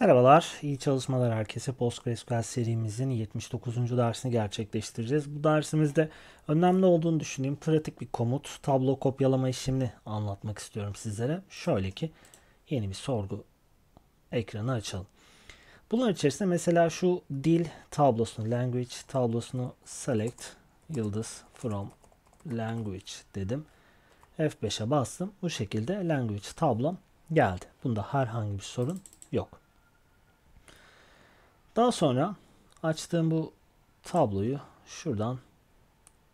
Merhabalar, iyi çalışmalar herkese. PostgreSQL serimizin 79. dersini gerçekleştireceğiz. Bu dersimizde önemli olduğunu düşündüğüm pratik bir komut, tablo kopyalama işlemini anlatmak istiyorum sizlere. Şöyle ki yeni bir sorgu ekranı açalım. Bunun içerisinde mesela şu dil tablosunu, language tablosunu select yıldız from language dedim. F5'e bastım. Bu şekilde language tablom geldi. Bunda herhangi bir sorun yok. Daha sonra açtığım bu tabloyu şuradan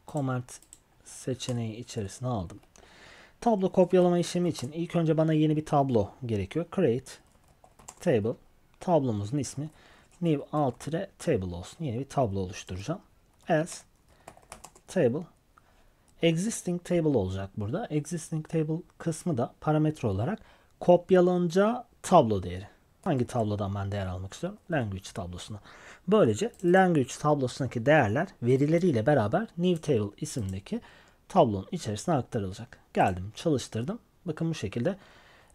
comment seçeneği içerisine aldım. Tablo kopyalama işlemi için ilk önce bana yeni bir tablo gerekiyor. Create table tablomuzun ismi new alt table olsun. Yeni bir tablo oluşturacağım. As table existing table olacak burada. Existing table kısmı da parametre olarak kopyalanca tablo değeri. Hangi tablodan ben değer almak istiyorum? Language tablosuna. Böylece language tablosundaki değerler verileriyle beraber new table isimdeki tablonun içerisine aktarılacak. Geldim çalıştırdım. Bakın bu şekilde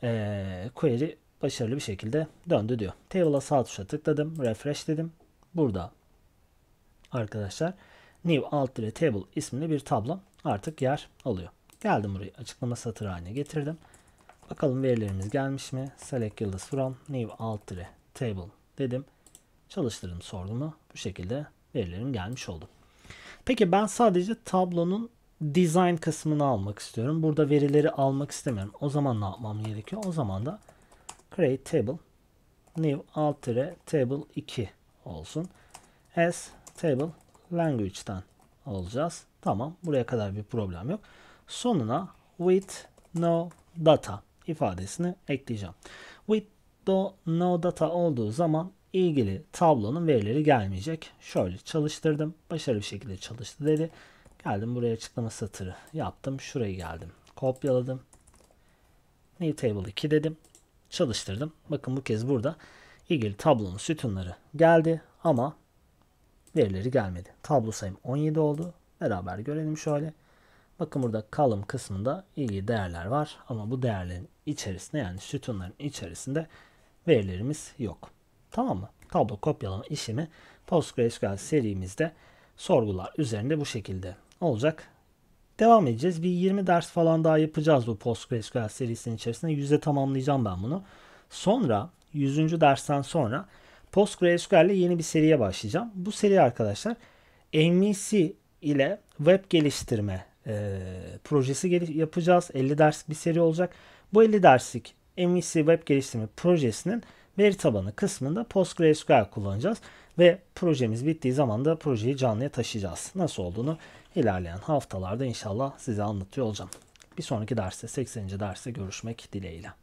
ee, query başarılı bir şekilde döndü diyor. Table'a sağ tuşa tıkladım. Refresh dedim. Burada arkadaşlar new alt table isimli bir tablo artık yer alıyor. Geldim buraya, açıklama satırı haline getirdim. Bakalım verilerimiz gelmiş mi? Select Yıldız from new alt table dedim. Çalıştırdım sordumu. Bu şekilde verilerim gelmiş oldu. Peki ben sadece tablonun design kısmını almak istiyorum. Burada verileri almak istemiyorum. O zaman ne yapmam gerekiyor? O zaman da create table new alt table 2 olsun. As table Language'den alacağız. Tamam buraya kadar bir problem yok. Sonuna with no data ifadesini ekleyeceğim. With do no data olduğu zaman ilgili tablonun verileri gelmeyecek. Şöyle çalıştırdım. Başarılı bir şekilde çalıştı dedi. Geldim buraya açıklama satırı yaptım. Şuraya geldim. Kopyaladım. New Table 2 dedim. Çalıştırdım. Bakın bu kez burada ilgili tablonun sütunları geldi ama verileri gelmedi. Tablo sayım 17 oldu. Beraber görelim şöyle. Bakın burada kalım kısmında ilgili değerler var ama bu değerlerin içerisinde yani sütunların içerisinde verilerimiz yok. Tamam mı? Tablo kopyalama işimi PostgreSQL serimizde sorgular üzerinde bu şekilde olacak. Devam edeceğiz. Bir 20 ders falan daha yapacağız bu PostgreSQL serisinin içerisinde. Yüzde tamamlayacağım ben bunu. Sonra 100. dersten sonra PostgreSQL ile yeni bir seriye başlayacağım. Bu seri arkadaşlar MVC ile web geliştirme e, projesi yapacağız. 50 derslik bir seri olacak. Bu 50 derslik MVC e Web Geliştirme Projesi'nin veri tabanı kısmında PostgreSQL kullanacağız. Ve projemiz bittiği zaman da projeyi canlıya taşıyacağız. Nasıl olduğunu ilerleyen haftalarda inşallah size anlatıyor olacağım. Bir sonraki derste 80. derste görüşmek dileğiyle.